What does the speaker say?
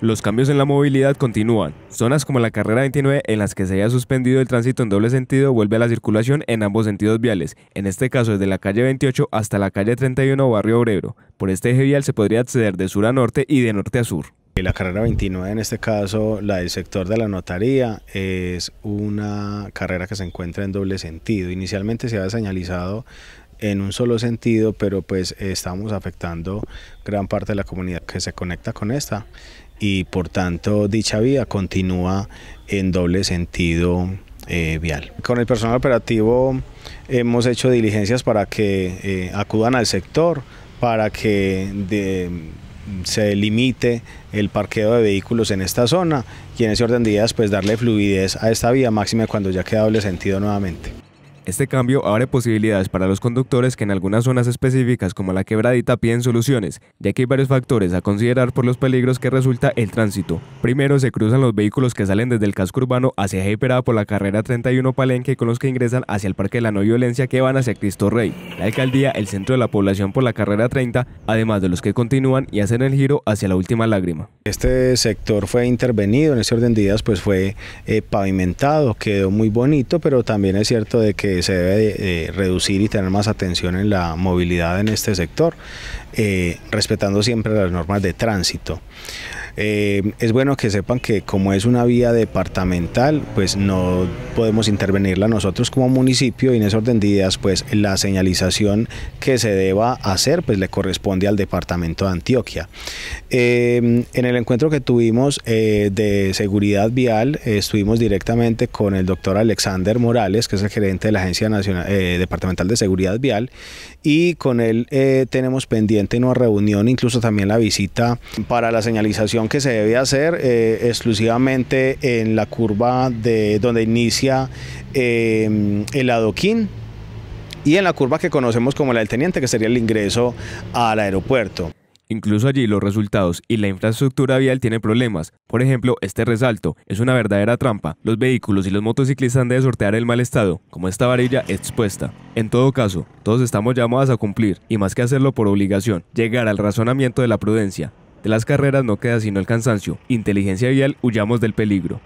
Los cambios en la movilidad continúan. Zonas como la carrera 29 en las que se haya suspendido el tránsito en doble sentido vuelve a la circulación en ambos sentidos viales, en este caso desde la calle 28 hasta la calle 31 barrio Obrero. Por este eje vial se podría acceder de sur a norte y de norte a sur. Eh, la carrera 29, en este caso la del sector de la notaría, es una carrera que se encuentra en doble sentido. Inicialmente se había señalizado en un solo sentido, pero pues estamos afectando gran parte de la comunidad que se conecta con esta y por tanto dicha vía continúa en doble sentido eh, vial. Con el personal operativo hemos hecho diligencias para que eh, acudan al sector, para que se limite el parqueo de vehículos en esta zona y en ese orden de días pues darle fluidez a esta vía máxima cuando ya queda doble sentido nuevamente. Este cambio abre posibilidades para los conductores que en algunas zonas específicas como la quebradita piden soluciones, ya que hay varios factores a considerar por los peligros que resulta el tránsito. Primero se cruzan los vehículos que salen desde el casco urbano hacia Jaiperá por la carrera 31 Palenque con los que ingresan hacia el Parque de la No Violencia que van hacia Cristo Rey, la alcaldía, el centro de la población por la carrera 30, además de los que continúan y hacen el giro hacia la última lágrima. Este sector fue intervenido en ese orden de días pues fue eh, pavimentado, quedó muy bonito, pero también es cierto de que se debe eh, reducir y tener más atención en la movilidad en este sector, eh, respetando siempre las normas de tránsito. Eh, es bueno que sepan que como es una vía departamental, pues no podemos intervenirla nosotros como municipio y en ese orden de ideas, pues la señalización que se deba hacer, pues le corresponde al departamento de Antioquia. Eh, en el encuentro que tuvimos eh, de seguridad vial, estuvimos directamente con el doctor Alexander Morales, que es el gerente de la Agencia Nacional, Departamental de Seguridad Vial, y con él tenemos pendiente una reunión, incluso también la visita para la señalización que se debía hacer eh, exclusivamente en la curva de donde inicia eh, el adoquín y en la curva que conocemos como la del teniente, que sería el ingreso al aeropuerto. Incluso allí los resultados y la infraestructura vial tienen problemas. Por ejemplo, este resalto es una verdadera trampa. Los vehículos y los motociclistas han de sortear el mal estado, como esta varilla expuesta. En todo caso, todos estamos llamados a cumplir, y más que hacerlo por obligación, llegar al razonamiento de la prudencia, de las carreras no queda sino el cansancio. Inteligencia vial, huyamos del peligro.